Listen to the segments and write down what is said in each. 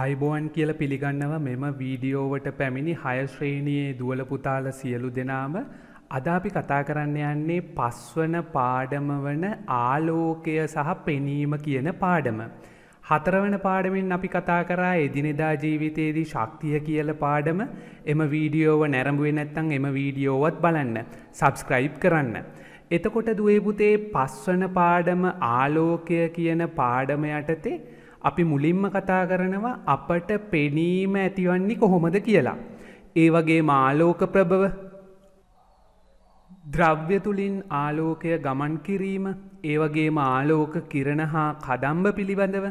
ආයිබෝන් කියල පිළිගන්නව මෙම වීඩියෝවට පැමිණි හයශ්‍රේණයේ දුවල පුතාල සියලු දෙනාම අදාපි කතා කරන්න යන්නේ පස්වන පාඩම වන ආලෝකය සහ පෙනීම කියන පාඩම. හතරවන පාඩමින් අපි කතා කරා එදිනෙදා ජීවිතයේදී ශක්තිය කියල පාඩම එම වීඩියෝව නැරඹුවේ නැත්තං එම වීඩියෝවත් බලන්න සබස්ක්‍රයිබ් කරන්න. එතකොට දුවේපුතේ පස්වන පාඩම ආලෝකය කියන පාඩම යටතේ අපි මුලින්ම කතා කරනවා අපට පෙනීම ඇතිවන්නේ කොහොමද කියලා. ඒ වගේ මාලෝක ප්‍රභව ද්‍රව්‍ය තුළින් ආලෝකය ගමන් කිරීම ඒ වගේම ආලෝක කිරණ හා කදම්බ පිළිබඳව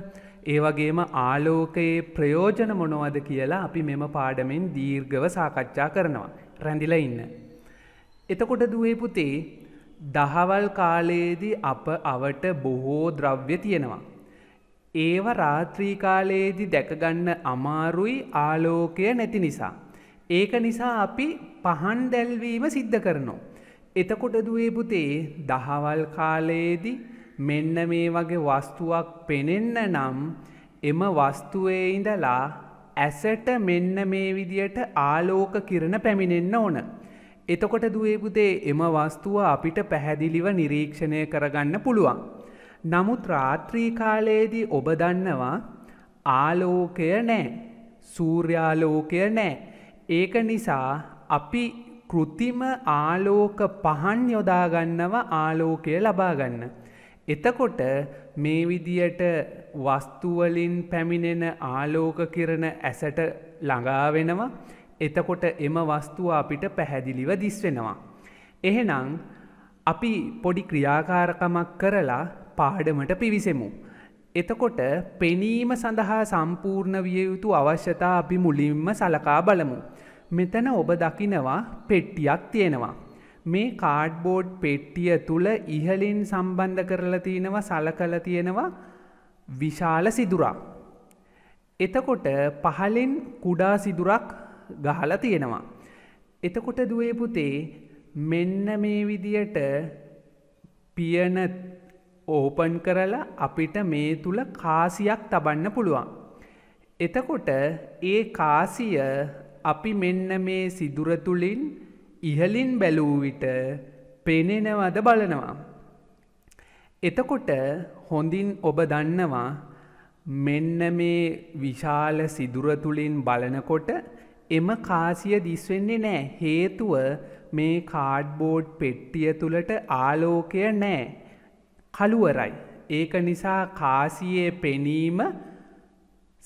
ඒ වගේම ආලෝකයේ ප්‍රයෝජන මොනවද කියලා අපි මෙම පාඩමෙන් දීර්ඝව සාකච්ඡා කරනවා. රැඳිලා ඉන්න. එතකොට දුවේ පුතේ දහවල් කාලයේදී අප අවට බොහෝ ද්‍රව්‍ය තියෙනවා. ඒව රාත්‍රී කාලයේදී දැකගන්න අමාරුයි ආලෝකය නැති නිසා. ඒක නිසා අපි පහන් දැල්වීම සිද්ධ කරනවා. එතකොට දුවේ පුතේ දහවල් කාලයේදී මෙන්න මේ වගේ වස්තුවක් පෙනෙන්න නම් එම වස්තුවේ ඉඳලා ඇසට මෙන්න මේ විදියට ආලෝක කිරණ පැමිණෙන්න ඕන. එතකොට දුවේ පුතේ එම වස්තුව අපිට පැහැදිලිව නිරීක්ෂණය කරගන්න පුළුවන්. නමුත් රාත්‍රී කාලයේදී ඔබ දන්නවා ආලෝකය නෑ. සූර්යාලෝකය නෑ. ඒක නිසා අපි කෘතිම ආලෝක පහන් යොදාගන්නව ආලෝකය ලබාගන්න. එතකොට මේ විදියට වස්තුවලින් පැමිණෙන ආලෝක කිරණ ඇසට ළඟාවෙනවා. එතකොට එම වස්තුව අපිට පැහැදිලිව දිස්වෙනවා. එහෙනම් අපි පොඩි ක්‍රියාකාරකමක් කරලා පාඩමට පිවිසෙමු. එතකොට පෙනීම සඳහා සම්පූර්ණ විය යුතු අවශ්‍යතා අපි මුලින්ම සලකා බලමු. මෙතන ඔබ දකිනවා පෙට්ටියක් තියෙනවා. මේ කාඩ්බෝඩ් පෙට්ටිය තුළ ඉහලින් සම්බන්ධ කරලා තියෙනවා සලකල තියෙනවා විශාල සිදුරා. එතකොට පහලෙන් කුඩා සිදුරක් ගහල තියෙනවා. එතකොට දුවේ පුතේ මෙන්න මේ විදියට පියන ඕපන් කරලා අපිට මේ තුළ කාසියක් තබන්න පුළුවන්. එතකොට ඒ කාසිය අපි මෙන්න මේ සිදුර තුළින් ඉහලින් බැලූ විට පෙනෙනවද බලනවා. එතකොට හොඳින් ඔබ දන්නවා මෙන්න මේ විශාල සිදුර තුළින් බලනකොට එම කාසිය දිස්වෙන්නේ නෑ හේතුව මේ කාඩ්බෝඩ් පෙට්ටිය තුළට ආලෝකය නෑ. කළුවරයි. ඒක නිසා කාසියේ පෙනීම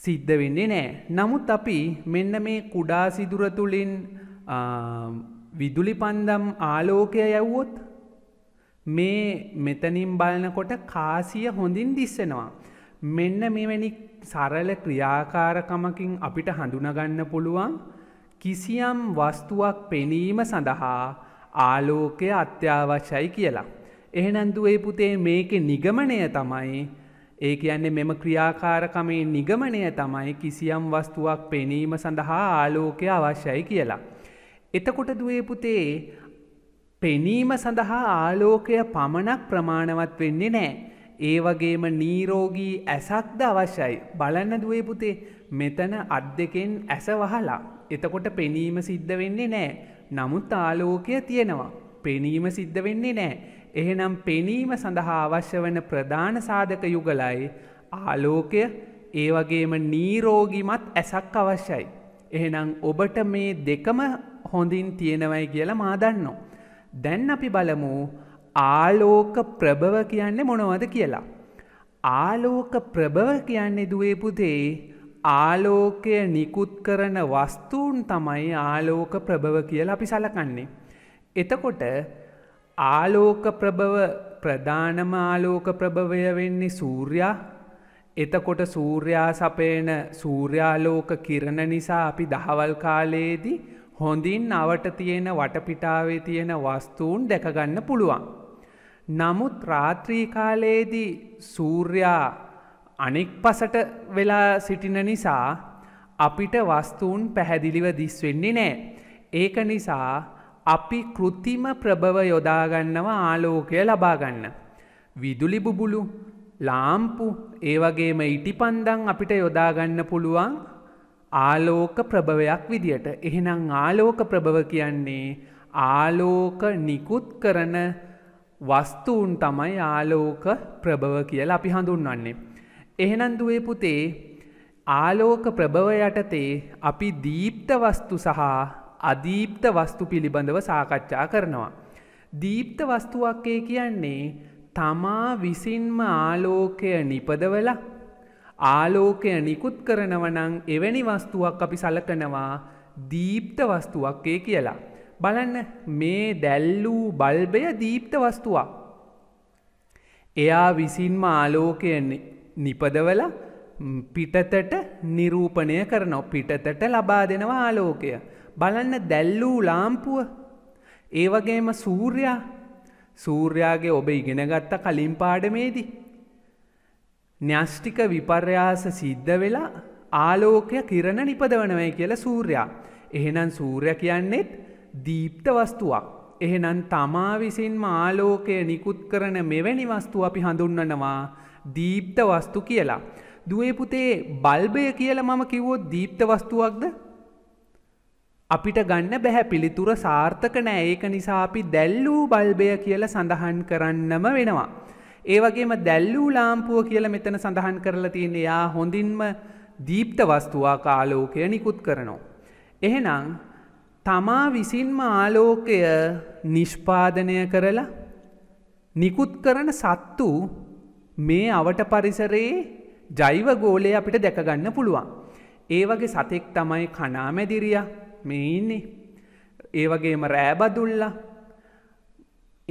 සිද්ධ වෙන්නේ නෑ. නමුත් අපි මෙන්න මේ කුඩා සිදුර තුළින් විදුලි පන්දම් ආලෝකය යැව්වොත් මේ මෙතනින් බලනකොට කාසිය හොඳින් දිස්සෙනවා. මෙන්න මෙවැනි සරල ක්‍රියාකාරකමකින් අපිට හඳුනගන්න පුළුවන් කිසියම් වස්තුවක් පෙනීම සඳහා ආලෝකය අත්‍යවශ්‍යයි කියලා. එහනන්දුවේ පුතේ මේකෙ නිගමනය තමයි ඒ කියන්නේ මෙම ක්‍රියාකාරකමේ නිගමනය තමයි කිසියම් වස්තුවක් පෙනීම සඳහා ආලෝකය අවශ්‍යයි කියලා. එතකොට දුවේ පුතේ පෙනීම සඳහා ආලෝකය පමණක් ප්‍රමාණවත් වෙන්නේ නෑ. ඒ වගේම නීරෝගී ඇසක්ද අවශ්‍යයි. බලන්න දුවේ පුතේ මෙතන අත් දෙකෙන් ඇස වහලා. එතකොට පෙනීම සිද්ධ වෙන්නේ නෑ. නමුත් ආලෝකය තියෙනවා. පෙනීම සිද්ධ වෙන්නේ නෑ. එහෙනම් පෙනීම සඳහා අවශ්‍ය වන ප්‍රධාන සාධක යුගලයි ආලෝකය ඒ වගේම නීරෝගිමත් ඇසක් අවශ්‍යයි. එහෙනම් ඔබට මේ දෙකම හොඳින් තියෙනවයි කියලා මාදන්නෝ. දැන් අපි බලමු ආලෝක ප්‍රභව කියන්නේ මොනවද කියලා. ආලෝක ප්‍රභව කියන්නේ දුවේ පුතේ ආලෝකය නිකුත් කරන වස්තුූන් තමයි ආලෝක ප්‍රභව කියලා අපි සලකන්නේ. එතකොට ආලෝක ප්‍රභව ප්‍රධානම ආලෝක ප්‍රභවය වෙන්නේ සූර්යා එතකොට සූර්යා සපේන සූර්යාලෝක කිරණ නිසා අපි දහවල් කාලයේදී හොඳින් අවට තියෙන වටපිටාවේ තියෙන වස්තුූන් දැකගන්න පුළුවන්. නමුත් රාත්‍රී කාලයේදී සූර්යා අනෙක් පසට වෙලා සිටින නිසා අපිට වස්තුූන් පැහැදිලිව දිස්වෙන්නේ නෑ. ඒක නිසා අපි කෘතිම ප්‍රභව යොදාගන්නවා ආලෝකය ලබාගන්න. විදුලි බුබුලු ලාම්පු ඒවගේම ඉටි පන්දන් අපිට යොදාගන්න පුළුවන් ආලෝක ප්‍රභවයක් විදියට. එහෙනම් ආලෝක ප්‍රභව කියන්නේ ආලෝක නිකුත් කරන වස්තුූන් තමයි ආලෝක ප්‍රභව කියල අපි හඳුන්වන්නේ. එහෙනම් දුවේ පුතේ ආලෝක ප්‍රභව යටතේ අපි දීප්ත වස්තු සහ අදීප්ත වස්තු පිළිබඳව සාකච්ඡා කරනවා. දීප්ත වස්තුවක්කේ කියන්නේ තමා විසින්ම ආලෝකය නිපදවල ආලෝකය නිකුත් කරනවනං එවැනි වස්තුවක් අපි සලකනවා දීප්ත වස්තුවක්කේ කියලා. බලන්න මේ දැල්ලූ බල්බය දීප්ත වස්තුවක්. එයා විසින්ම ආලෝකය නිපදවල පිටතට නිරූපණය කරනො පිටතට ලබා දෙනවා ආලෝකය. බලන්න දැල්ලූ ලාම්පුව ඒවගේම සූර්යා සූර්යාගේ ඔබ ඉගෙනගත්ත කලින් පාඩමේදී. න්‍යෂ්ටික විපර්යාස සිද්ධ වෙලා ආලෝකය කිරණ නිපදවනවයි කියල සූර්යා. එහෙනම් සූර්ය කියන්නෙත් දීප්ත වස්තුවක්. එහෙනම් තමා විසින්ම ආලෝකය නිකුත් කරන මෙවැනි වස්තු අපි හඳුන්වනවා දීප්ත වස්තු කියලා. දුවේ පුතේ බල්බය කියලා මම කිව්වොත් දීප්ත වස්තුවක්ද අපිට ගන්න බැහැ පිළිතුර සාර්ථක නෑ ඒක නිසා අපි දැල්ලූ බල්බය කියල සඳහන් කරන්නම වෙනවා. ඒවගේම දැල්ලූ ලාම්පුව කියල මෙතන සඳහන් කරලා තියෙන යා හොඳින්ම දීප්ත වස්තුවා කාලෝකය නිකුත් කරනවා. එහෙනම් තමා විසින්ම ආලෝකය නිෂ්පාදනය කරලා නිකුත් කරන සත්තු මේ අවට පරිසරයේ ජෛව ගෝලය අපිට දැකගන්න පුළුවන්. ඒ වගේ සතෙක් තමයි කනාමැදිරිය මේ ඉන්නේ. ඒවගේම රෑබදුල්ලා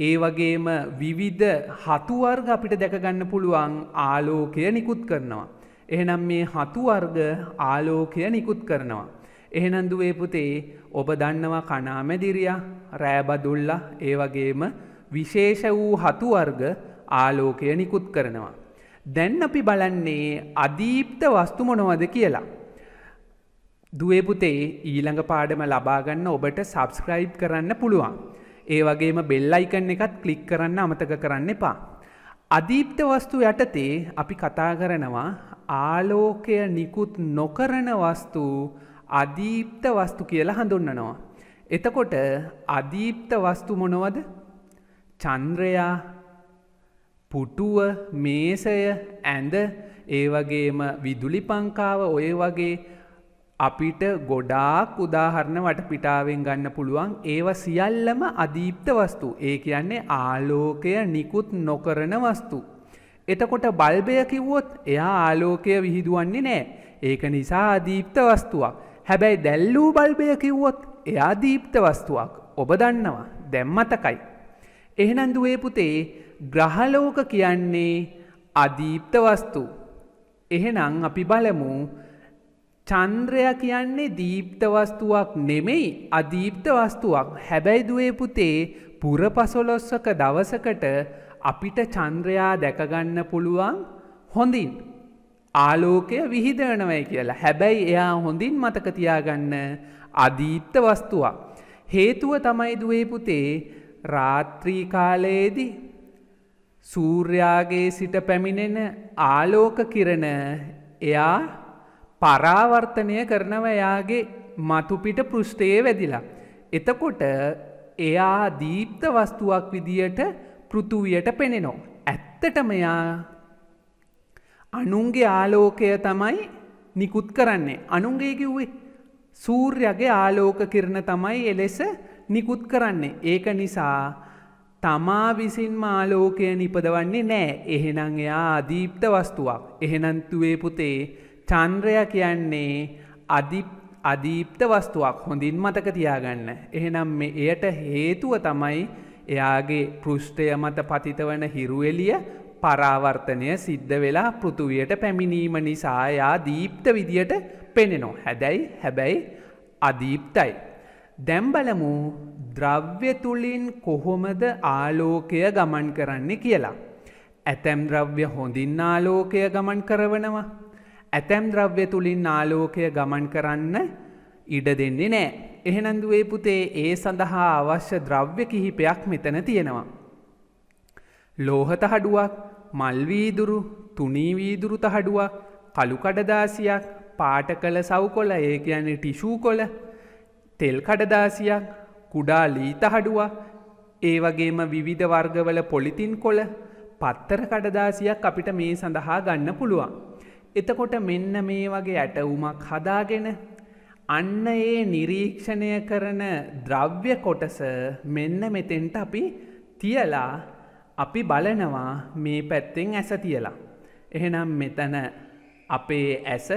ඒ වගේම විවිධ හතුවර්ග අපිට දැකගන්න පුළුවන් ආලෝකය නිකුත් කරනවා. එහෙනම් මේ හතුවර්ග ආලෝකය නිකුත් කරනවා. එහෙනන්දුවේ පුතේ ඔබ දන්නවා කනාමැදිරිය රෑබදුල්ල ඒ වගේම විශේෂ වූ හතුවර්ග ආලෝකය නිකුත් කරනවා. දැන් අපි බලන්නේ අදීප්ත වස්තුමොනොවද කියලා. දුවපුතේ ඊළඟ පාඩම ලබාගන්න ඔබට සබස්ක්‍රයිබ් කරන්න පුළුවන්. ඒ වගේම බෙල්ලයිකන්න එකත් කලික් කරන්න අමතක කරන්න එපා. අදීප්ත වස්තු යටතේ අපි කතා කරනවා ආලෝකය නිකුත් නොකරන වස්තු අදීප්ත වස්තු කියලා හඳුන්නනවා. එතකොට අදීප්ත වස්තු මොනවද චන්ද්‍රයා පුටුව මේසය ඇඳ ඒ වගේම විදුලි පංකාව ඔය වගේ අපිට ගොඩාක් උදාහරණ වටපිටාවෙන් ගන්න පුළුවන් ඒව සියල්ලම අදීප්ත වස්තු ඒ කියන්නේ ආලෝකය නිකුත් නොකරන වස්තු. එතකොට බල්බය කිව්වොත් එයා ආලෝකය විහිදුවන්නේ නෑ ඒක නිසා අදීප්ත වස්තුවක් හැබැයි දැල්ලූ බල්බය කිව්වොත් එයා දීප්ත වස්තුවක් ඔබ දන්නවා දැම්මතකයි. එහනන්දුවේ පුතේ ග්‍රහලෝක කියන්නේ අදීප්ත වස්තු. එහෙනම් අපි බලමු චන්ද්‍රය කියන්නේ දීප්ත වස්තුවක් නෙමෙයි අදීප්ත වස්තුවක් හැබැයි දුවේ පුතේ පුර පසොලොස්සක දවසකට අපිට චන්ද්‍රයා දැකගන්න පුළුවන් හොඳින් ආලෝකය විහිදනවයි කියලා හැබැයි එයා හොඳින් මතකතියාගන්න අදීප්ත වස්තුවක්. හේතුව තමයි දුවේ පුතේ රාත්‍රී කාලයේදී සූර්යාගේ සිට පැමිණෙන ආලෝක කිරණ එයා පරාවර්තනය කරනව එයාගේ මතුපිට පෘෂ්ටයේ වැදිලා. එතකොට එයා දීප්ත වස්තුවක් විදියට පෘතුවයට පෙනෙනෝ. ඇත්තටම එයා අනුන්ගේ ආලෝකය තමයි නිකුත් කරන්නේ. අනුන්ගේ කිව්වේ සූර්යගේ ආලෝක කිරණ තමයි එලෙස නිකුත් කරන්නේ. ඒක නිසා තමා විසින්ම ආලෝකය නිපදවන්නේ නෑ. එහෙනම් එයා අදීප්ත වස්තුවක්. එහෙනන්තුවේ පුතේ චන්ද්‍රය කියන්නේ අදීප්ත වස්තුවක් හොඳින් මතක තියාගන්න. එහෙනම් මේ එයට හේතුව තමයි එයාගේ පෘෂ්ඨය මත පතිත වන හිරුවෙලිය පරාවර්තනය සිද්ධ වෙලා පෘතුවයට පැමිණීම නිසා යා දීප්ත විදියට පෙනෙනෝ. හැදැයි හැබැයි අදීප්තයි. දැම්බලමු ද්‍රව්‍ය තුළින් කොහොමද ආලෝකය ගමන් කරන්නේ කියලා. ඇතැම් ද්‍රව්‍ය හොඳින් ආලෝකය ගමන් කරවනවා. ඇතැම් ද්‍රව්‍ය තුළින් ආලෝකය ගමන් කරන්න ඉඩ දෙන්නේ නෑ. එහෙනැඳුවේ පුතේ ඒ සඳහා අවශ්‍ය ද්‍රව්‍ය කිහිපයක් මෙතන තියෙනවා. ලෝහත හඩුවක් මල්වීදුරු තුනීවීදුරු තහඩුවක් කළුකඩදාසියක් පාට කළ සව් කොල ඒ කියන්නේ ටිෂූ කොල තෙල් කඩදාසියක් කුඩා ලීතහඩුවක් ඒ වගේම විවිධ වර්ගවල පොලිතින් කොල පත්තර කඩදාසියක් අපිට මේ සඳහා ගන්න පුළුවන්. එතකොට මෙන්න මේ වගේ ඇටවුමක් හදාගෙන අන්න ඒ නිරීක්ෂණය කරන ද්‍රව්‍ය කොටස මෙන්න මෙතෙන්ට අපි තියලා අපි බලනවා මේ පැත්තෙන් ඇස තියලා. එහෙනම් මෙතන අපේ ඇස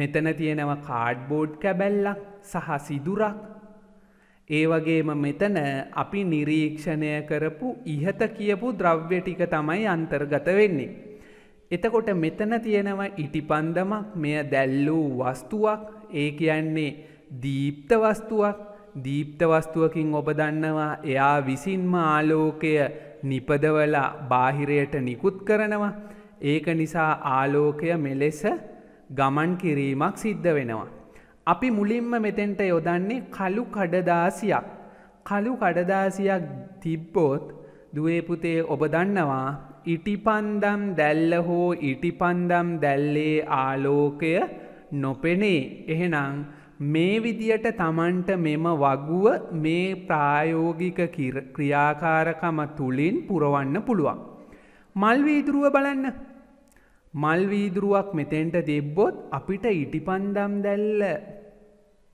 මෙතන තියෙනව කාඩ්බෝඩ් කැබැල්ලක් සහ සිදුරක් ඒ වගේම මෙතන අපි නිරීක්ෂණය කරපු ඉහත කියපු ද්‍රව්‍ය ටික තමයි අන්තර්ගත වෙන්නේ. එතකොට මෙතන තියෙනව ඉටි පන්දමක් මෙය දැල්ලූ වස්තුවක් ඒ කියන්නේ දීප්ත වස්තුවක් දීප්ත වස්තුවකින් ඔබ දන්නවා එයා විසින්ම ආලෝකය නිපදවලා බාහිරයට නිකුත් කරනවා ඒක නිසා ආලෝකය මෙලෙස ගමන් කිරීමක් සිද්ධ වෙනවා. අපි මුලින්ම මෙතෙන්ට යොදන්නේ කළු කඩදාසියක්. කළු කඩදාසියක් තිබ්බොත් දුවේපුතේ ඔබ දන්නවා ඉටිපන්දම් දැල්ල හෝ ඉටිපන්දම් දැල්ලේ ආලෝකය නොපෙනේ එහෙනම් මේ විදියට තමන්ට මෙම වගුව මේ ප්‍රායෝගික ක්‍රියාකාරකම තුළින් පුරවන්න පුළුවන්. මල්වීදුරුව බලන්න. මල්වීදුරුවක් මෙතෙන්ට දෙබ්බොත් අපිට ඉටිපන්දම් දැල්ල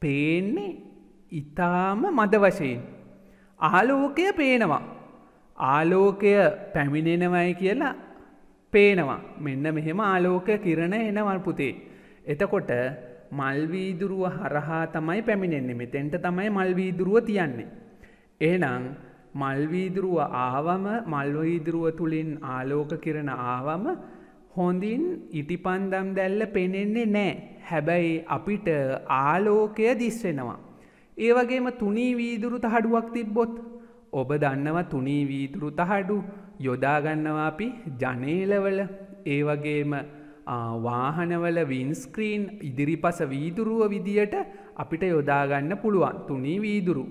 පේන්නේ ඉතාම මද වශයෙන්. ආලෝකය පේනවා. ආලෝකය පැමිණෙනවයි කියලා පේනවා මෙන්න මෙහෙම ආලෝක කිරණ එනවල් පුතේ. එතකොට මල්වීදුරුව හරහා තමයි පැමිණෙන්නේ මෙතෙන්ට තමයි මල්වීදුරුව තියන්නේ. එහනම් මල්වීදුරුව ආවම මල්වීදුරුව තුළින් ආලෝක කිරණ ආවම හොඳින් ඉටිපන්දම් දැල්ල පෙනෙන්නේ නෑ හැබැයි අපිට ආලෝකය දිස්වෙනවා. ඒවගේම තුනී වීදුරු තහඩුවක් තිබ්බොත් ඔබ දන්නවා තුනී වීතුරු තහඩු යොදාගන්නවා අපි ජනේලවල ඒ වගේම වාහනවල වින්ස්ක්‍රීන් ඉදිරිපස වීදුරුව විදියට අපිට යොදාගන්න පුළුවන් තුනී වීදුරු.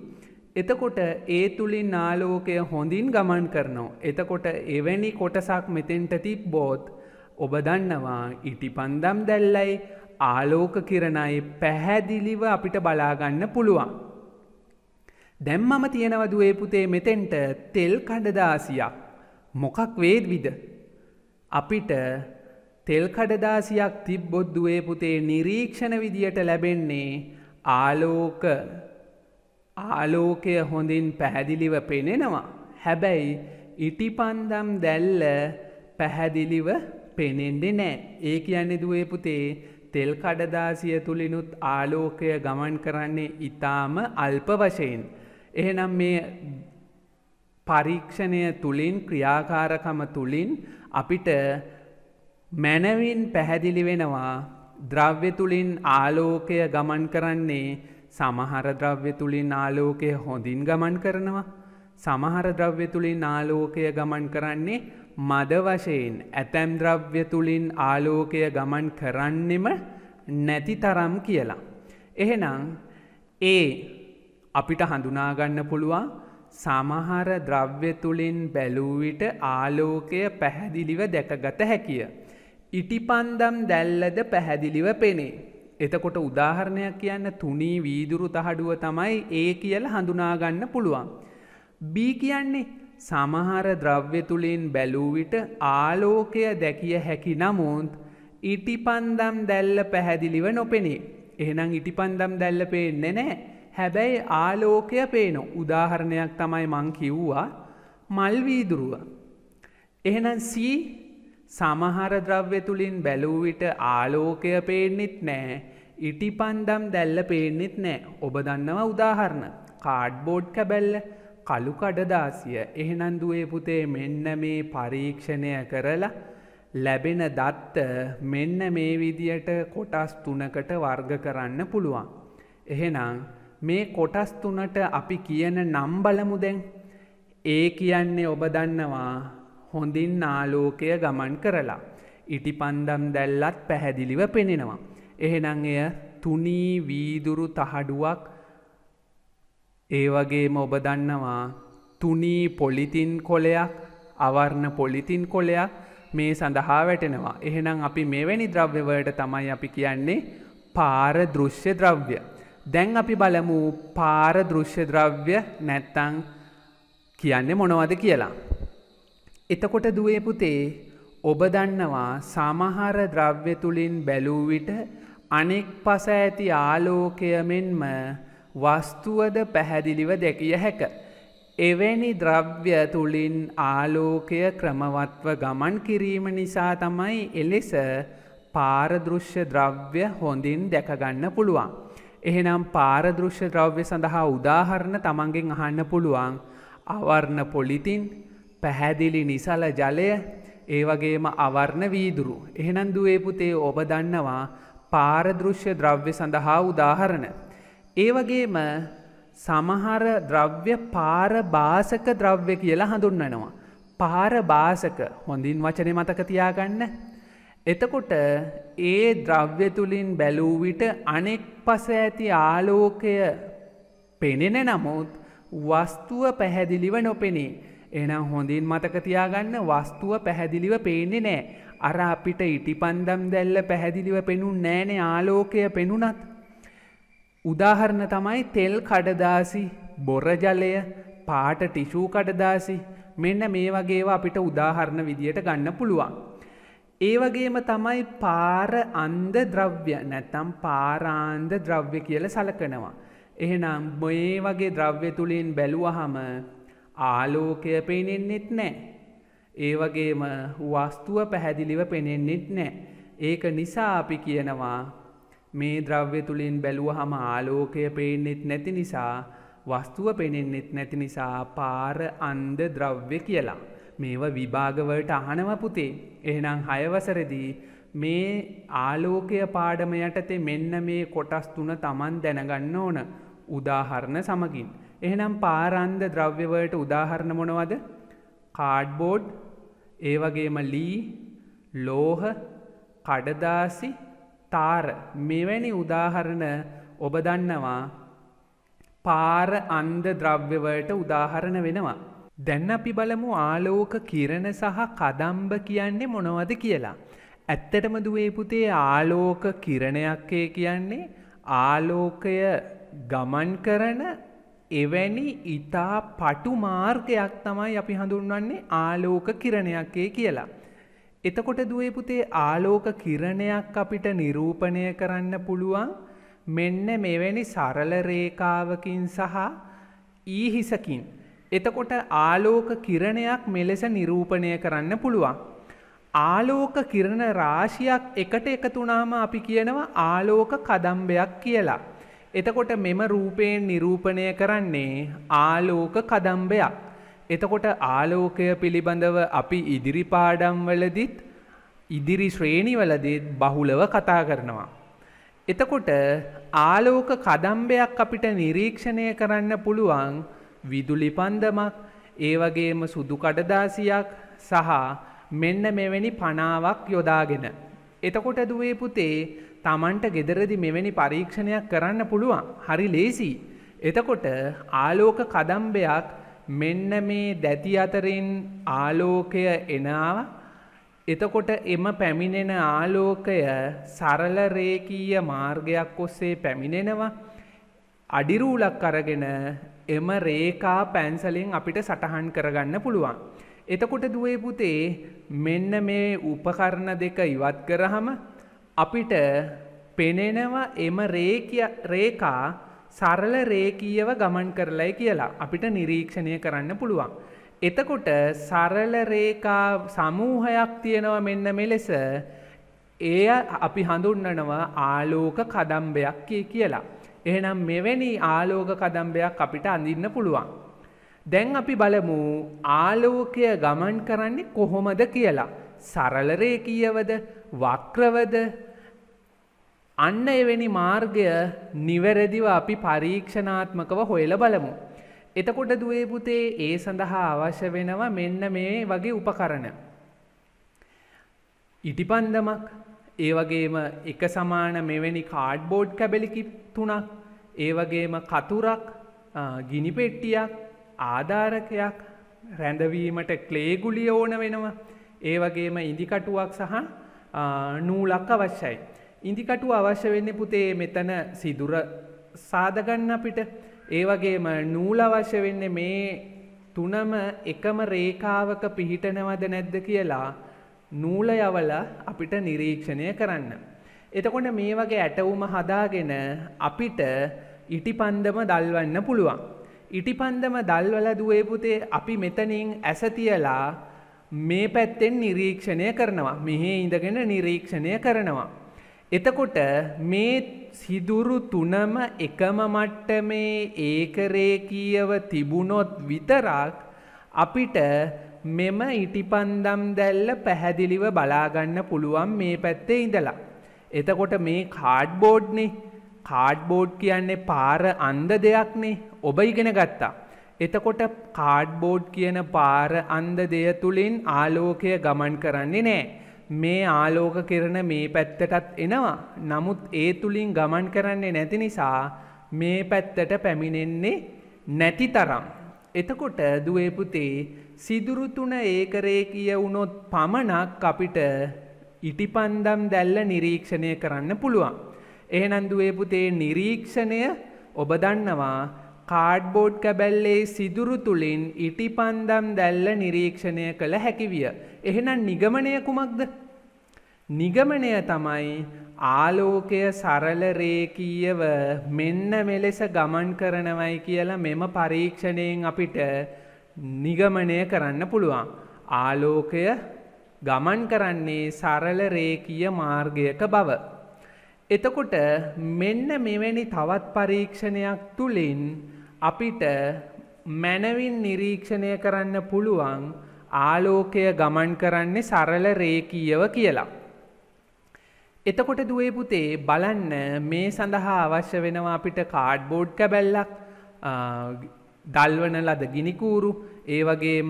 එතකොට ඒ තුළින් නාලෝකය හොඳින් ගමන් කරනවා. එතකොට එවැනි කොටසක් මෙතෙන්ට තිබ්බෝත් ඔබ දන්නවා ඉටි පන්දම් දැල්ලයි ආලෝක කිරණයි පැහැදිලිව අපිට බලාගන්න පුළුවන්. දැම්මම තියෙනවදුවේ පුතේ මෙතෙන්ට තෙල් කඩදාසියක්. මොකක් වේදවිද. අපිට තෙල් කඩදාසියක් තිබ්බොද්දුවේ පුතේ නිරීක්ෂණ විදියට ලැබෙන්නේ ආලෝක ආලෝකය හොඳින් පැහැදිලිව පෙනෙනවා. හැබැයි ඉටිපන්දම් දැල්ල පැහැදිලිව පෙනෙන්ඩෙ නෑ. ඒ කියන්නේ දුවේ පුතේ තෙල් කඩදාසිය තුළිනුත් ආලෝකය ගමන් කරන්නේ ඉතාම අල්ප වශයෙන්. එහෙනම් මේ පරීක්ෂණය තුළින් ක්‍රියාකාරකම තුළින් අපිට මැනවින් පැහැදිලි වෙනවා ද්‍රව්‍ය තුළින් ආලෝකය ගමන් කරන්නේ සමහර ද්‍රව්‍ය තුළින් ආලෝකය හොඳින් ගමන් කරනවා සමහර ද්‍රව්‍ය තුළින් ආලෝකය ගමන් කරන්නේ මද වශයෙන් ඇතැම් ද්‍රව්‍ය තුළින් ආලෝකය ගමන් කරන්නෙම නැති තරම් කියලා. එහෙනම් ඒ අපිට හඳුනාගන්න පුළුවන් සමහර ද්‍රව්‍ය තුළින් බැලූවිට ආලෝකය පැහැදිලිව දැකගත හැකිය. ඉටිපන්දම් දැල්ලද පැහැදිලිව පෙනේ. එතකොට උදාහරණයක් කියන්න තුනී වීදුරු තහඩුව තමයි ඒ කියල හඳුනාගන්න පුළුවන්. බී කියන්නේ සමහර ද්‍රව්‍ය තුළින් බැලූවිට ආලෝකය දැකිය හැකි නමුත් ඉටිපන්දම් දැල්ල පැහැදිලිව නොපෙනේ. එහෙනම් ඉටිපන්දම් දැල්ල පේන්නේ නෑ. හැබැයි ආලෝකය පේනො උදාහරණයක් තමයි මං කිව්වා මල්වීදුරුව. එහෙනම් සී සමහර ද්‍රව්‍ය තුළින් බැලූ විට ආලෝකය පේන්නෙත් නෑ ඉටි පන්දම් දැල්ල පේන්නෙත් නෑ ඔබ දන්නවා උදාහරණ කාඩ්බෝඩ් කැබැල්ල කළු කඩදාසිය එහෙනම් දුවේ පුතේ මෙන්න මේ පරීක්ෂණය කරලා ලැබෙන දත්ත මෙන්න මේ විදියට කොටස් තුනකට වර්ග කරන්න පුළුවන්. එහෙනම් මේ කොටස් තුනට අපි කියන නම් බලමු දැන් ඒ කියන්නේ ඔබ දන්නවා හොඳින් ආලෝකය ගමන් කරලා. ඉටි පන්දම් දැල්ලත් පැහැදිලිව පෙනෙනවා. එහෙනං එය තුනී වීදුරු තහඩුවක් ඒවගේම ඔබ දන්නවා තුනී පොලිතින් කොලයක් අවර්ණ පොලිතින් කොලයක් මේ සඳහා වැටෙනවා. එහෙනම් අපි මෙවැනි ද්‍රව්‍යවලට තමයි අපි කියන්නේ පාර දෘශ්‍ය ද්‍රව්‍ය. දැන් අපි බලමු පාර දෘශ්‍ය ද්‍රව්‍ය නැත්තං කියන්නේ මොනවද කියලා. එතකොට දුවේ පුතේ ඔබ දන්නවා සමහර ද්‍රව්‍ය තුළින් බැලූ විට අනෙක් පස ඇති ආලෝකය මෙන්ම වස්තුවද පැහැදිලිව දැකිය හැක. එවැනි ද්‍රව්‍ය තුළින් ආලෝකය ක්‍රමවත්ව ගමන් කිරීම නිසා තමයි එලෙස පාරදෘශ්‍ය ද්‍රව්‍ය හොඳින් දැකගන්න පුළුවන්. එහෙනම් පාරදෘශ්‍ය ද්‍රව්‍ය සඳහා උදාහරණ තමන්ගෙන් අහන්න පුළුවන් අවර්ණ පොලිතින් පැහැදිලි නිසල ජලය ඒවගේම අවර්ණ වීදුරු. එහෙනන් දුවේපුතේ ඔබ දන්නවා පාරදෘශ්‍ය ද්‍රව්‍ය සඳහා උදාහරණ. ඒවගේම සමහර ද්‍රව්‍ය පාරභාසක ද්‍රව්‍ය කියලා හඳුන්නනවා. පාරභාසක හොඳින් වචනය මතක තියාගන්න එතකොට ඒ ද්‍රව්‍ය තුළින් බැලූ විට අනෙක් පස ඇති ආලෝකය පෙනෙන නමුත් වස්තුව පැහැදිලිව නොපෙනේ. එනම් හොඳින් මතකතියාගන්න වස්තුව පැහැදිලිව පේන්නේ නෑ. අර අපිට ඉටි පන්දම් දැල්ල පැහැදිලිව පෙනු නෑනේ ආලෝකය පෙනුනත්. උදාහරණ තමයි තෙල් කඩදාසි බොරජලය පාට ටිෂූ කඩදාසි මෙන්න මේ වගේවා අපිට උදාහරණ විදියට ගන්න පුළුවන්. ඒ වගේම තමයි පාර අන්ද ද්‍රව්‍ය නැත්තම් පාරාන්ද ද්‍රව්‍ය කියල සලකනවා. එහෙනම් මොයේ වගේ ද්‍රව්‍ය තුළින් බැලුවහම ආලෝකය පෙනෙන්නෙත් නෑ. ඒ වගේම වස්තුව පැහැදිලිව පෙනෙන්නෙත් නෑ. ඒක නිසා අපි කියනවා මේ ද්‍රව්‍ය තුළින් බැලුවහම ආලෝකය පේන්නෙත් නැති නිසා වස්තුව පෙනෙන්නෙත් නැති නිසා පාර අන්ද ද්‍රව්‍ය කියලා. මේව විභාගවලට අහනව පුතේ. එහෙනම් හයවසරදී මේ ආලෝකය පාඩම යටතේ මෙන්න මේ කොටස් තුන තමන් දැනගන්න ඕන උදාහරණ සමගින්. එහෙනම් පාරන්ද ද්‍රව්‍යවලට උදාහරණ මොනවද කාඩ්බෝඩ් ඒවගේම ලී ලෝහ කඩදාසි තාර මෙවැනි උදාහරණ ඔබ දන්නවා පාර අන්ද ද්‍රව්‍යවලට උදාහරණ වෙනවා. දැන් අපි බලමු ආලෝක කිරණ සහ කදම්බ කියන්නේ මොනවද කියලා. ඇත්තටම දුවේ පුතේ ආලෝක කිරණයක්කේ කියන්නේ ආලෝකය ගමන් කරන එවැනි ඉතා පටු මාර්ගයක් තමයි අපි හඳුන්වන්නේ ආලෝක කිරණයක්කේ කියලා. එතකොට දුවේ පුතේ ආලෝක කිරණයක් අපිට නිරූපණය කරන්න පුළුවන් මෙන්න මෙවැනි සරල රේකාවකින් සහ ඊහිසකින් එතකොට ආලෝක කිරණයක් මෙලෙස නිරූපණය කරන්න පුළුවන්. ආලෝක කිරණ රාශියක් එකට එකතුනාම අපි කියනවා ආලෝක කදම්බයක් කියලා. එතකොට මෙම රූපයෙන් නිරූපණය කරන්නේ ආලෝක කදම්බයක්. එතකොට ආලෝකය පිළිබඳව අපි ඉදිරි පාඩම්වලදිත් ඉදිරි ශ්‍රේණිවලදීත් බහුලව කතා කරනවා. එතකොට ආලෝක කදම්බයක් අපිට නිරීක්ෂණය කරන්න පුළුවන් විදුලි පන්දමක් ඒවගේම සුදු කඩදාසියක් සහ මෙන්න මෙවැනි පනාවක් යොදාගෙන. එතකොට දුවේ පුතේ තමන්ට ගෙදරදි මෙවැනි පරීක්ෂණයක් කරන්න පුළුවන් හරි ලේසි. එතකොට ආලෝක කදම්බයක් මෙන්න මේ දැති අතරින් ආලෝකය එනාව එතකොට එම පැමිණෙන ආලෝකය සරල රේකීය මාර්ගයක් ඔස්සේ පැමිණෙනවා අඩිරූලක් අරගෙන එම රේකා පැන්සලෙන් අපිට සටහන් කරගන්න පුළුවන්. එතකොට දුවේ පුතේ මෙන්න මේ උපකරණ දෙක ඉවත් කරහම අපිට පෙනෙනව එම රේකා සරල රේකීයව ගමන් කරලයි කියලා අපිට නිරීක්ෂණය කරන්න පුළුවන්. එතකොට සරල රේකා සමූහයක් තියෙනවා මෙන්න මෙලෙස එය අපි හඳුන්නනවා ආලෝක කදම්බයක් කිය කියලා. එහෙනම් මෙවැනි ආලෝක කදම්බයක් අපිට අඳින්න පුළුවන්. දැන් අපි බලමු ආලෝකය ගමන් කරන්නේ කොහොමද කියලා. සරලරේ කියවද වක්‍රවද අන්න එවැනි මාර්ගය නිවැරදිව අපි පරීක්ෂණාත්මකව හොයල බලමු. එතකොට දුවේ පුතේ ඒ සඳහා අවශ්‍ය වෙනවා මෙන්න මේ වගේ උපකරණ. ඉටිපන්දමක් ඒ වගේම එක සමාන මෙවැනි කාඩ්බෝඩ් කැබලිකි තුනක් ඒවගේම කතුරක් ගිනිපෙට්ටියක් ආධාරකයක් රැඳවීමට ක්ලේගුලිය ඕන වෙනවා ඒවගේම ඉදිකටුවක් සහ නූලක් අවශ්‍යයි. ඉදිකටු අවශ්‍ය වෙන්න පුතේ මෙතන සිදුර සාධගන්න අපිට ඒවගේම නූල අවශ්‍ය වෙන්න මේ තුනම එකම රේකාවක පිහිටනවද නැද්ද කියලා නූල යවල අපිට නිරීක්ෂණය කරන්න. එතකොට මේ වගේ ඇටවුම හදාගෙන අපිට ඉටිපන්දම දල්වන්න පුළුවන්. ඉටිපන්දම දල්වල දුවේපුතේ අපි මෙතනින් ඇස තියලා මේ පැත්තෙන් නිරීක්ෂණය කරනවා. මෙහේ ඉඳගෙන නිරීක්ෂණය කරනවා. එතකොට මේ සිදුරු තුනම එකම මට්ටමේ ඒකරේ කියව තිබුණොත් විතරක් අපිට මෙම ඉටිපන්දම් දැල්ල පැහැදිලිව බලාගන්න පුළුවන් මේ පැත්තේ ඉඳලා. එතකොට මේ කාඩ්බෝඩ්නේ කාඩ්බෝඩ් කියන්නේ පාර අන්ද දෙයක්නේ ඔබ ඉගෙන ගත්තා. එතකොට කාඩ්බෝඩ් කියන පාර අන්ද දෙය තුළින් ආලෝකය ගමන් කරන්නේ නෑ. මේ ආලෝක කරන මේ පැත්තටත් එනවා. නමුත් ඒ තුළින් ගමන් කරන්නේ නැති නිසා මේ පැත්තට පැමිණෙන්නේ නැති තරම්. එතකොට දුවේපුතේ සිදුරු තුන ඒකරේ කියවුනොත් පමණක් අපිට ඉටිපන්දම් දැල්ල නිරීක්ෂණය කරන්න පුළුවන්. එහෙනන්දුවේ පුතේ නිරීක්ෂණය ඔබ දන්නවා කාඩ්බෝඩ් කැබැල්ලේ සිදුරු තුළින් ඉටි පන්දම් දැල්ල නිරීක්ෂණය කළ හැකිවිය. එහෙනම් නිගමනය කුමක්ද. නිගමනය තමයි ආලෝකය සරල රේකීයව මෙන්න මෙලෙස ගමන් කරනවයි කියලා මෙම පරීක්ෂණයෙන් අපිට නිගමනය කරන්න පුළුවන්. ආලෝකය ගමන් කරන්නේ සරල රේකීය මාර්ගයක බව. එතකොට මෙන්න මෙවැනි තවත් පරීක්ෂණයක් තුළින් අපිට මැනවින් නිරීක්ෂණය කරන්න පුළුවන් ආලෝකය ගමන් කරන්නේ සරල රේකීයව කියලා. එතකොට දුවේ පුතේ බලන්න මේ සඳහා අවශ්‍ය වෙනවා අපිට කාඩ්බෝඩ් කැබැල්ලක් දල්වන ලද ගිනිකූරු ඒ වගේම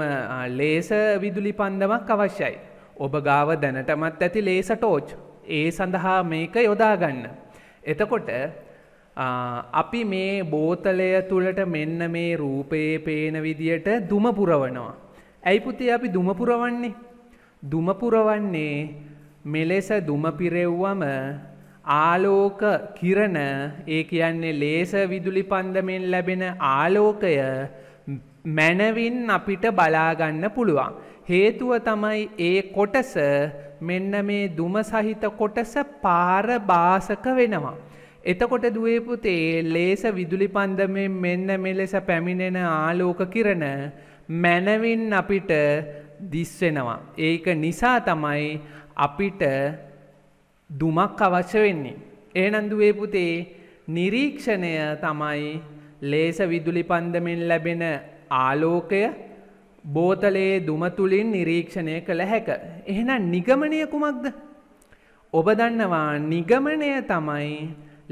ලේස විදුලි පන්දමක් අවශ්‍යයි. ඔබ ගාව දැනටමත් ඇති ලේස ටෝච් ඒ සඳහා මේක යොදාගන්න. එතකොට අපි මේ බෝතලය තුළට මෙන්න මේ රූපයේ පේන විදියට දුමපුරවනවා. ඇයි පුතේ අපි දුමපුරවන්නේ. දුමපුරවන්නේ මෙලෙස දුමපිරෙව්වම ආලෝක කිරණ ඒ කියන්නේ ලේස විදුලි පන්දමෙන් ලැබෙන ආලෝකය මැනවින් අපිට බලාගන්න පුළුවන්. හේතුව තමයි ඒ කොටස මෙන්න මේ දුම සහිත කොටස පාර බාසක වෙනවා. එතකොට දුවේපුතේ ලේස විදුලි පන්දමෙන් මෙන්න මෙලෙස පැමිණෙන ආලෝක කිරණ මැනවින් අපිට දිස්වෙනවා. ඒක නිසා තමයි අපිට දුමක් අවශ්‍ය වෙන්නේ. එහෙනම් දුවේපුතේ නිරීක්ෂණය තමයි ලේස විදුලි පන්දමෙන් ලැබෙන ආලෝකය බෝතලයේ දුමතුලින් නිරීක්ෂණය කළ හැක. එහෙනම් නිගමනය කුමක්ද. ඔබ දන්නවා නිගමනය තමයි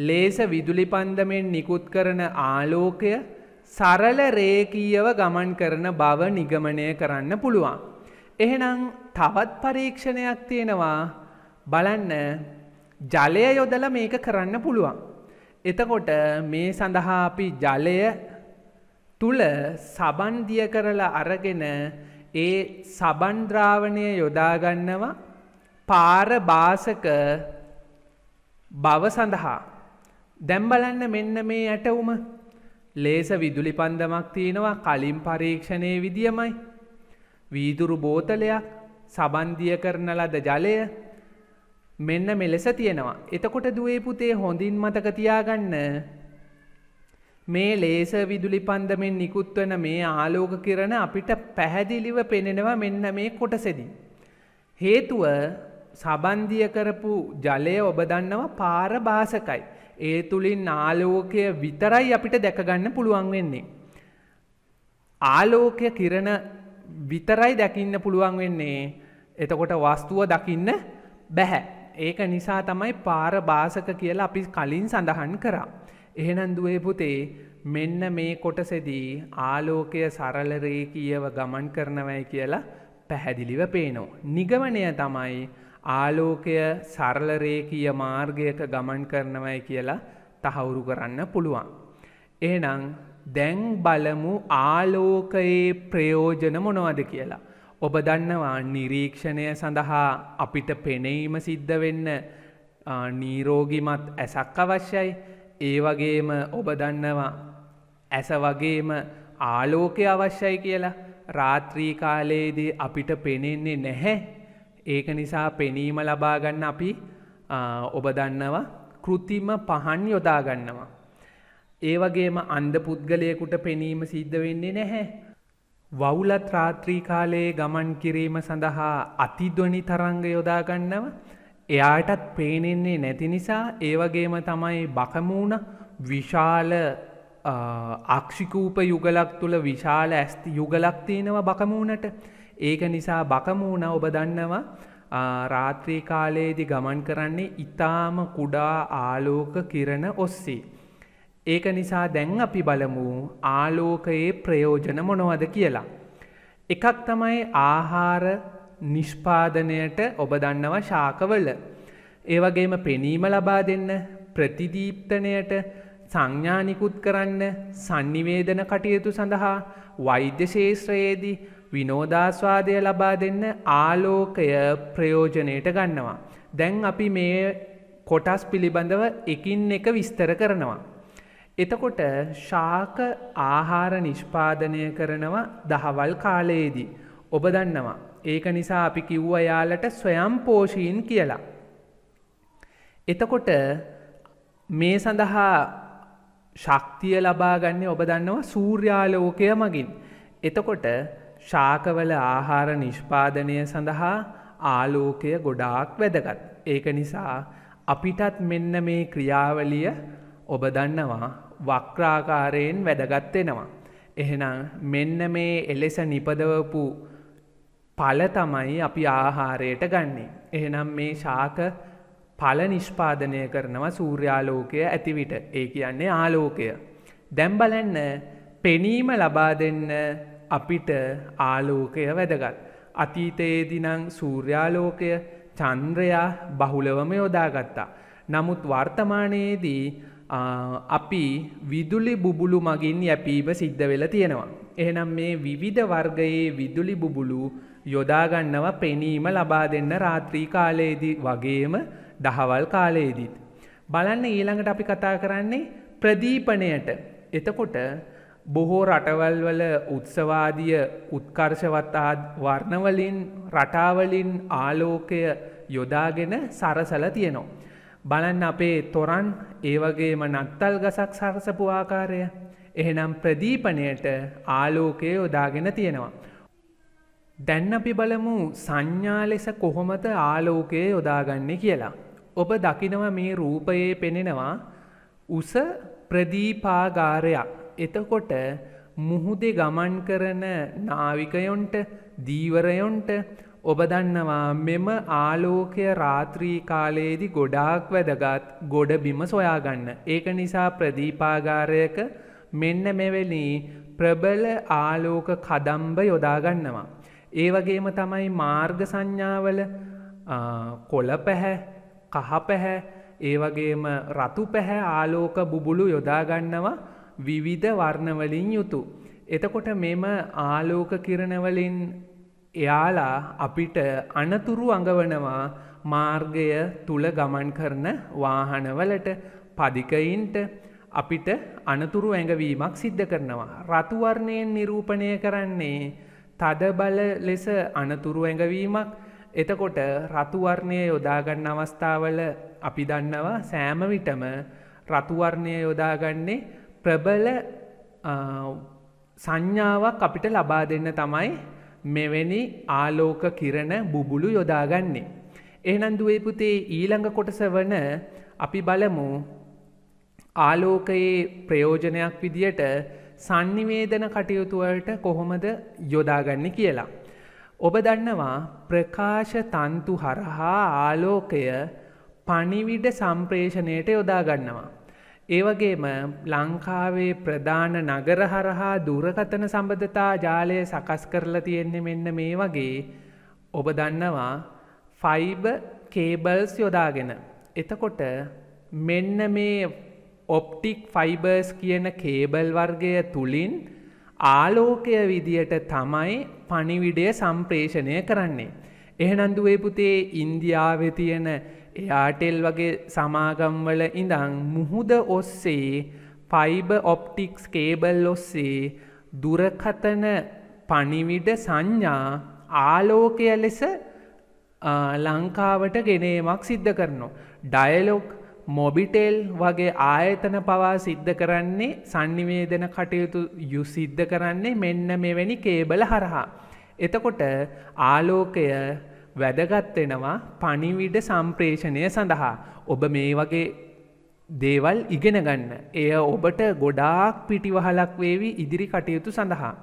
ලේස විදුලි පන්දමෙන් නිකුත් කරන ආලෝකය සරල රේකීයව ගමන් කරන බව නිගමනය කරන්න පුළුවන්. එහෙනම් තවත් පරීක්ෂණයක් තියෙනවා බලන්න ජලය යොදල මේක කරන්න පුළුවන්. එතකොට මේ සඳහා අපි ජලය තුළ සබන්දිය කරලා අරගෙන ඒ සබන්ද්‍රාවණය යොදාගන්නවා පාර බාසක බව සඳහා. දැම්බලන්න මෙන්න මේ ඇටවුම ලේස විදුලි පන්දමක් තියෙනවා කලින් පරීක්ෂණය විදියමයි. වීදුරු බෝතලයක් සබන්දිය කරන ලද ජලය මෙන්න මෙලෙස තියෙනවා. එතකොට දුවේ පුතේ හොඳින් මතක තියාගන්න මේ ලේස විදුලි පන්දමෙන් නිකුත්වන මේ ආලෝක කිරණ අපිට පැහැදිලිව පෙනෙනවා මෙන්න මේ කොටසෙදී. හේතුව සබන්දිය කරපු ජලය ඔබ දන්නවා පාරභාසකයි. ඒ තුළින් ආලෝකය විතරයි අපිට දැකගන්න පුළුවන් වෙන්නේ. ආලෝකය කිරණ විතරයි දැකින්න පුළුවන් වෙන්නේ එතකොට වස්තුව දකින්න බැහැ. ඒක නිසා තමයි පාරභාසක කියලා අපි කලින් සඳහන් කරා. එහෙනම් දුවේ පුතේ මෙන්න මේ කොටසෙදී ආලෝකය සරල රේඛීයව ගමන් කරනවයි කියලා පැහැදිලිව පේනවා. නිගමනය තමයි ආලෝකය සරල රේඛීය මාර්ගයක ගමන් කරනවයි කියලා තහවුරු කරන්න පුළුවන්. එහෙනම් දැන් බලමු ආලෝකයේ ප්‍රයෝජන මොනවද කියලා. ඔබ දන්නවා නිරීක්ෂණය සඳහා අපිට පෙනීම සිද්ධ වෙන්න නීරෝගිමත් ඇසක් අවශ්‍යයි. ඒ වගේම ඔබ දන්නවා ඇස වගේම ආලෝකය අවශ්‍යයි කියලා රාත්‍රී කාලයේදී අපිට පෙනෙන්නේ නැහැ ඒක නිසා පෙනීම ලබාගන්න අපි ඔබ දන්නවා කෘතිම පහන් යොදාගන්නවා. ඒ වගේම අන්ද පුද්ගලයකුට පෙනීම සිද්ධ වෙන්නේ නැහැ. වවුලත් රාත්‍රී කාලයේ ගමන් කිරීම සඳහා අතිදොනි තරංග යොදාගන්නව එයාටත් පේනෙන්නේ නැති නිසා ඒවගේම තමයි බකමූුණ විශාල අක්ෂිකූප යුගලක් තුළ විශාල ඇස්ති යුගලක් තියෙනවා බකමූුණට ඒක නිසා බකමූුණ ඔබ දන්නවා රාත්‍රී කාලයේදි ගමන් කරන්නේ ඉතාම කුඩා ආලෝක කිරණ ඔස්සේ. ඒක නිසා දැන් අපි බලමු ආලෝකයේ ප්‍රයෝජන මොනවද කියලා. එකක් තමයි ආහාර නිෂ්පාදනයට ඔබ දන්නවා ශාකවල. ඒවගේම පෙනීම ලබා දෙන්න ප්‍රතිදීප්තනයට සංඥානිකුත් කරන්න සංනිවේදන කටයුතු සඳහා වෛද්‍ය ශේෂත්‍රයේදී විනෝදාස්වාදය ලබා දෙන්න ආලෝකය ප්‍රයෝජනයට ගන්නවා. දැන් අපි මේ කොටස් පිළිබඳව එකින් එක විස්තර කරනවා. එතකොට ශාක ආහාර නිෂ්පාදනය කරනවා දහවල් කාලයේදී. ඔබ දන්නවා ඒක නිසා අපි කිව්ව යාලට ස්වයම්පෝෂීන් කියලා. එතකොට මේ සඳහා ශක්තිය ලබාගන්නේ ඔබ දන්නව සූර්යාලෝකය මගින්. එතකොට ශාකවල ආහාර නිෂ්පාදනය සඳහා ආලෝකය ගොඩාක් වැදගත්. ඒක නිසා අපිටත් මෙන්න මේ ක්‍රියාවලිය ඔබ දන්නවා වක්‍රාකාරයෙන් වැදගත්වෙනවා. එහෙනම් මෙන්න මේ එලෙස නිපදවපු පල තමයි අපි ආහාරයට ගන්නේ. එහෙනම් මේ ශාක පල නිෂ්පාදනය කරනවා සූර්යාලෝකය ඇතිවිට ඒ කියන්නේ ආලෝකය. දැම්බලන්න පෙනීම ලබා දෙන්න අපිට ආලෝකය වැදගත්. අතීතයේදිනං සූර්යාලෝකය චන්ද්‍රයා බහුලවම යොදාගත්තා. නමුත් වර්තමානයේදී අපි විදුලි බුබුලු මගින් යැපීම සිද්ධ වෙල තියෙනවා. එහෙනම් මේ විවිධ වර්ගයේ විදුලි බුබුලු යොදාගන්නවා පෙනීම ලබා දෙන්න රාත්‍රී කාලයේදී වගේම දහවල් කාලයේදීත්. බලන්න ඊළඟට අපි කතා කරන්නේ ප්‍රදීපණයට. එතකොට බොහෝ රටවල් වල උත්සවාදිය උත්කර්ෂවත් වර්ණවලින් රටාවලින් ආලෝකය යොදාගෙන සරසල තියෙනවා. බලන්න අපේ තොරන් ඒවගේම නත්තල් ගසක් සරසපු ආකාරය. එහෙනම් ප්‍රදීපණයට ආලෝකය යොදාගෙන තියෙනවා. දැන් අපි බලමු සංඥා ලෙස කොහොමද ආලෝකය යොදාගන්නේ කියලා. ඔබ දකිනව මේ රූපයේ පෙනෙනවා උස ප්‍රදීපාගාරයක්. එතකොට මුහුදේ ගමන් කරන නාවිකයොන්ට දීවරයොන්ට ඔබ දන්නවා මෙම ආලෝකය රාත්‍රී කාලයේදී ගොඩාක් වැදගත් ගොඩබිම සොයාගන්න. ඒක නිසා ප්‍රදීපාගාරයක මෙන්න මෙවැනි ප්‍රබල ආලෝක කදම්බ යොදාගන්නවා. ඒ වගේම තමයි මාර්ග සංඥාවල කොළ පැහැ කහ පැහැ ඒ වගේම රතු පැහැ ආලෝක බුබුලු යොදාගන්නවා විවිධ වර්ණවලින් යුතු. එතකොට මෙම ආලෝක කිරණවලින් එයාලා අපිට අනතුරු අඟවනවා මාර්ගය තුළ ගමන් කරන වාහනවලට පදිකයින්ට අපිට අනතුරු ඇඟවීමක් සිද්ධ කරනවා. රතුවර්ණයෙන් නිරූපණය කරන්නේ තදබල ලෙස අනතුරු ඇඟවීමක් එතකොට රතුවර්ණය යොදාගන්න අවස්ථාවල අපි දන්නවා සෑම විටම රතුවර්ණය යොදාගන්නේ ප්‍රබල සංඥාවක් අපිට ලබා දෙන්න තමයි මෙවැනි ආලෝක කිරණ බුබුලු යොදාගන්නේ. එහනන් දුවේ පුතේ ඊළඟ කොටස වන අපි බලමු ආලෝකයේ ප්‍රයෝජනයක් විදියට සංනිවේදන කටයුතුවලට කොහොමද යොදාගන්න කියලා. ඔබ දන්නවා ප්‍රකාශ තන්තු හරහා ආලෝකය පනිවිඩ සම්ප්‍රේෂණයට යොදාගන්නවා. ඒවගේම ලංකාවේ ප්‍රධාන නගර හරහා දුරකතන සම්බධතා ජාලය සකස් කරලා තියෙන්නේ මෙන්න මේ වගේ ඔබ දන්නවා ෆයිබ කේබල්ස් යොදාගෙන. එතකොට මෙන්න මේ ඔප්ටික් ෆයිබර්ස් කියන කේබල් වර්ගය තුළින් ආලෝකය විදියට තමයි පනිවිඩය සම්ප්‍රේෂණය කරන්නේ. එහනන්දුවේ පුතේ ඉන්දියාවෙ තියෙන එයාටෙල් වගේ සමාගම්වල ඉඳං මුහුද ඔස්සේ ෆයිබ ඔප්ටික්ස් කේබල් ඔස්සේ දුරකතන පනිවිඩ සංඥා ආලෝකය ලෙස ලංකාවට ගෙනේමක් සිද්ධ කරනවා. ඩයලොක් මොබිටෙල් වගේ ආයතන පවා සිද්ධ කරන්නේ සංනිවේදන කටයුතු යු සිද්ධ කරන්නේ මෙන්න මෙවැනි කේබල හරහා. එතකොට ආලෝකය වැදගත්වෙනවා පනිවිඩ සම්ප්‍රේෂණය සඳහා. ඔබ මේ වගේ දේවල් ඉගෙන ගන්න. එය ඔබට ගොඩාක් පිටිවහලක් වේවි ඉදිරි කටයුතු සඳහා.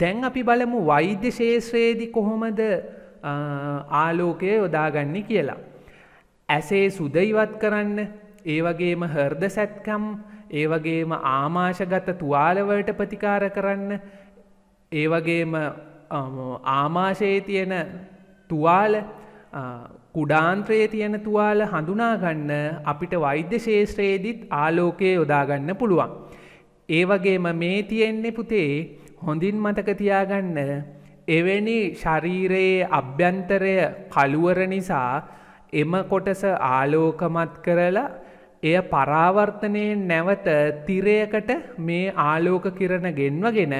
දැන් අපි බලමු වෛද්‍ය ශේෂ්‍රයේදි කොහොමද ආලෝකය යොදාගන්නේ කියලා. ඇසේ සුදයිවත් කරන්න ඒවගේම හර්ද සැත්කම් ඒවගේම ආමාශගත තුවාලවලට ප්‍රතිකාර කරන්න ඒවගේම ආමාශයේ තියෙන තුවාල කුඩාන්ත්‍රයේ තියෙන තුවාල හඳුනාගන්න අපිට වෛද්‍ය ශේෂත්‍රයේදිත් ආලෝකයේ යොදාගන්න පුළුවන්. ඒවගේම මේ තියෙන්නේ පුතේ හොඳින් මතක තියාගන්න එවැනි ශරීරයේ අභ්‍යන්තරය කළුවර නිසා එම කොටස ආලෝකමත් කරලා එය පරාවර්තනයෙන් නැවත තිරයකට මේ ආලෝක කිරණ ගෙන්වගෙන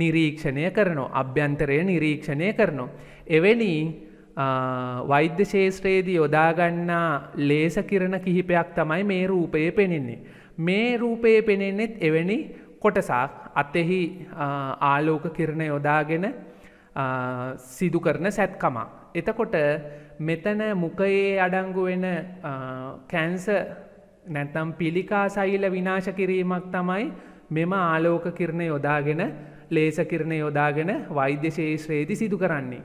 නිරීක්ෂණය කරනවා. අභ්‍යන්තරය නිරීක්ෂණය කරනවා. එවැනි වෛද්‍ය ශේෂත්‍රයේදී යොදාගන්නා ලේස කිරණ කිහිපයක් තමයි මේ රූපයේ පෙනෙන්නේ. මේ රූපයේ පෙනෙන්නෙත් එවැනි කොටසක් අතෙහි ආලෝක කිරණ යොදාගෙන සිදු කරන සැත්කමක්. එතකොට මෙතන මුකයේ අඩංගු වෙන කැන්ස නැත්තම් පිළිකා සෛල විනාශ කිරීමක් තමයි මෙම ආලෝක කිරණ යොදාගෙන ලේසකිරණ යොදාගෙන වෛද්‍ය ශේෂ්‍රයේදි සිදු කරන්නේ.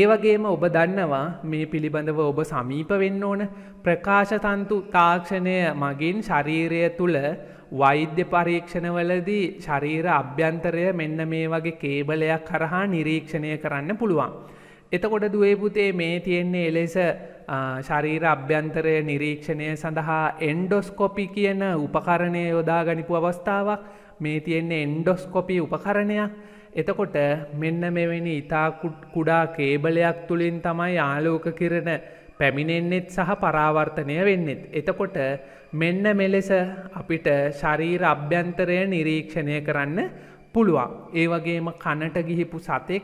ඒවගේම ඔබ දන්නවා මේ පිළිබඳව ඔබ සමීප වෙන්න ඕන ප්‍රකාශතන්තු තාක්ෂණය මගින් ශරීරය තුළ වෛද්‍ය පරීක්ෂණවලදී ශරීර අභ්‍යන්තරය මෙන්න මේ වගේ කේබලයක් කරහා නිරීක්ෂණය කරන්න පුළුවන්. එතකොට දුවේ පුතේ මේ තියෙන්නේ එලෙස ශරීර අභ්‍යන්තරය නිරීක්ෂණය සඳහා එන්ඩොස්කොපි කියන උපකරණය යොදා ගනිපු අවස්ථාවක් මේ තියෙන්නේ එන්ඩොස්කොපි උපකරණයක් එතකොට මෙන්න මෙවැනි ඉතා කුඩා කේබලයක් තුළින් තමයි ආලෝක කිරණ පැමිණෙන්නෙත් සහ පරාවර්තනය වෙන්නෙත්. එතකොට මෙන්න මෙලෙස අපිට ශරීර අභ්‍යන්තරය නිරීක්ෂණය කරන්න පුළුවන්. ඒ වගේම කනට ගිහිපු සතෙක්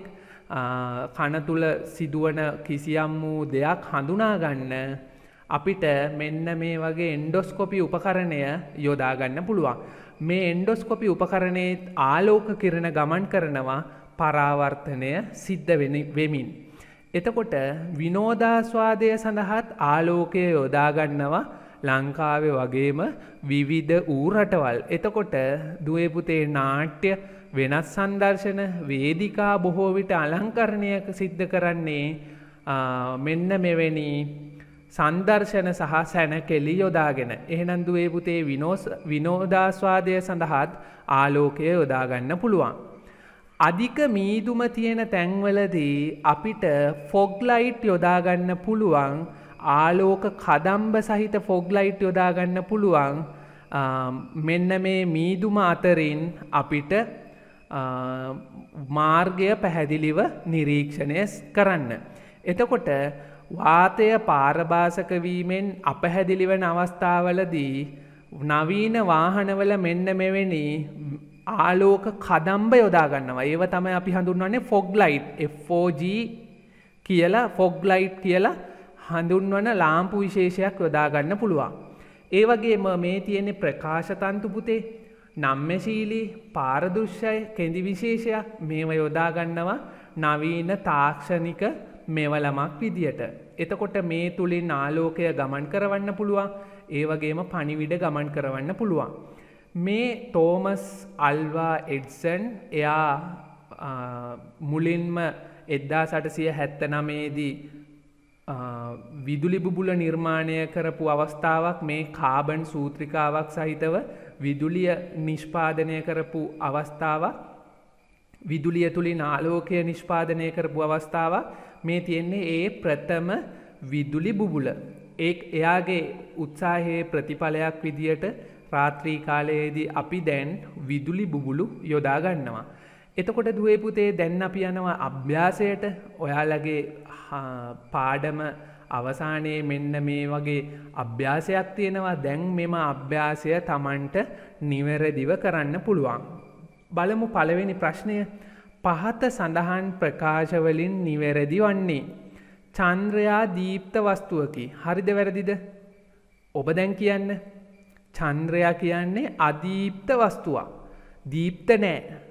කන තුළ සිදුවන කිසියම් වූ දෙයක් හඳුනාගන්න අපිට මෙන්න මේ වගේ එන්ඩොස්කොපි උපකරණය යොදාගන්න පුළුවන්. මේ එන්ඩොස්කොපි උපකරණයත් ආලෝක කිරණ ගමන් කරනවා පරාවර්තනය සිද්ධ වෙමින්. එතකොට විනෝදාස්වාදය සඳහාත් ආලෝකය යොදාගන්නවා ලංකාවේ වගේම විවිධ ඌරටවල්. එතකොට දුවපුතේ නාට්‍ය වෙනත් සංදර්ශන වේදිකා බොහෝ විට අලංකරණයක සිද්ධ කරන්නේ මෙන්න මෙවැනි සංදර්ශන සහ සැන කෙලි යොදාගෙන එහෙනන්දු ඒ පුතේ විනෝදාස්වාදය සඳහාත් ආලෝකය යොදාගන්න පුළුවන්. අධික මීදුම තියෙන තැන්වලදී අපිට ෆොග්ලයිට් යොදාගන්න පුළුවන් ආලෝක කදම්බ සහිත ෆොග්ලයිට් යොදාගන්න පුළුවන් මෙන්න මේ මීදුම අතරින් අපිට මාර්ගය පැහැදිලිව නිරීක්ෂණය කරන්න. එතකොට වාතය පාරභාසකවීමෙන් අපහැදිලිවන අවස්ථාවලදී නවීන වාහනවල මෙන්න මෙවැනි ආලෝක කදම්බ යොදාගන්නවා ඒව තමයි අපි හඳුන්වන්නේ ෆොග්ලයිට් FෝG කියලා ෆොග්ලයිට් කියලා හඳුන්වන ලාම්පු විශේෂයක් යොදාගන්න පුළුවන්. ඒවගේම මේ තියෙනෙ ප්‍රකාශතන්තු පුතේ නම්මශීලී පාරදුෂ්‍යය කෙදි විශේෂයක් මේම යොදාගන්නවා නවීන තාක්ෂණික මෙවලමක් විදියට. එතකොට මේ තුළින් ආලෝකය ගමන් කරවන්න පුළුවන් ඒවගේම පනිවිඩ ගමන් කරවන්න පුළුවන්. මේ තෝමස් අල්වා එඩසන් එයා මුලින්ම එද්දා සටසිය හැත්ත නමේදී විදුලි බුබුල නිර්මාණය කරපු අවස්ථාවක් මේ කාබන් සූත්‍රිකාවක් සහිතව විදුලිය නිෂ්පාදනය කරපු අවස්ථාවක් විදුලිය තුළින් ආලෝකය නිෂ්පාදනය කරපු අවස්ථාව මේ තියෙන්නේ ඒ ප්‍රථම විදුලි බුබුල. ඒ එයාගේ උත්සාහයේ ප්‍රතිඵලයක් විදියට රාත්‍රී කාලයේදී අපි දැන් විදුලි බුබුලු යොදාගන්නවා. එතකොට දුවේපුතේ දැන් අපි යනවා අභ්‍යාසයට ඔයාලගේ පාඩම අවසානයේ මෙන්න මේ වගේ අභ්‍යාසයක් තියෙනවා දැන් මෙම අභ්‍යාසය තමන්ට නිවැරදිව කරන්න පුළුවන්. බලමු පළවෙනි ප්‍රශ්නය පහත සඳහන් ප්‍රකාශවලින් නිවැරදි වන්නේ. චන්ද්‍රයා දීප්ත වස්තුවකි හරිද වැරදිද ඔබ දැන් කියන්න චන්ද්‍රයා කියන්නේ අදීප්ත වස්තුවක් දීප්ත නෑ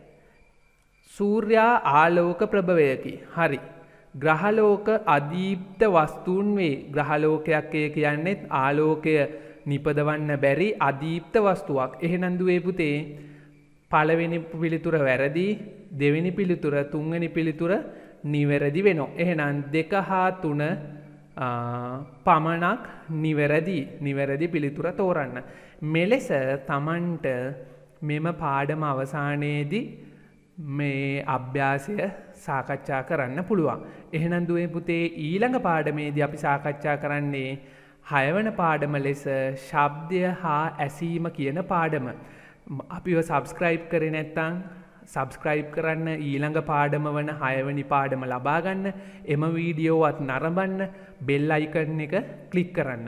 සූර්යා ආලෝක ප්‍රභවයකි හරි ග්‍රහලෝක අදීප්ත වස්තුූන් වේ ග්‍රහලෝකයක්ය කියන්නෙත් ආලෝකය නිපදවන්න බැරි අදීප්ත වස්තුවක් එහෙනන්දුවේ පුතේ පලවෙනි පිළිතුර වැරදි දෙවෙනි පිළිතුර තුංගනි පිළිතුර නිවැරදි වෙනවා. එහෙනම් දෙක හා තුන පමණක් නිවැරදි නිවැරදි පිළිතුර තෝරන්න. මෙලෙස තමන්ට මෙම පාඩම අවසානයේදී මේ අභ්‍යාසය සාකච්ඡා කරන්න පුළුවන්. එහෙනන්දුවේ පුතේ ඊළඟ පාඩමේද අපි සාකච්ඡා කරන්නේ හයවන පාඩම ලෙස ශබ්දය හා ඇසීම කියන පාඩම. අපිව සබස්ක්‍රයිබ් කරෙ නැත්තං සබස්ක්‍රයිබ් කරන්න ඊළඟ පාඩම වන හයවනි පාඩම ලබාගන්න එම වීඩියෝවත් නරඹන්න බෙල් අයිකරන එක කලික් කරන්න.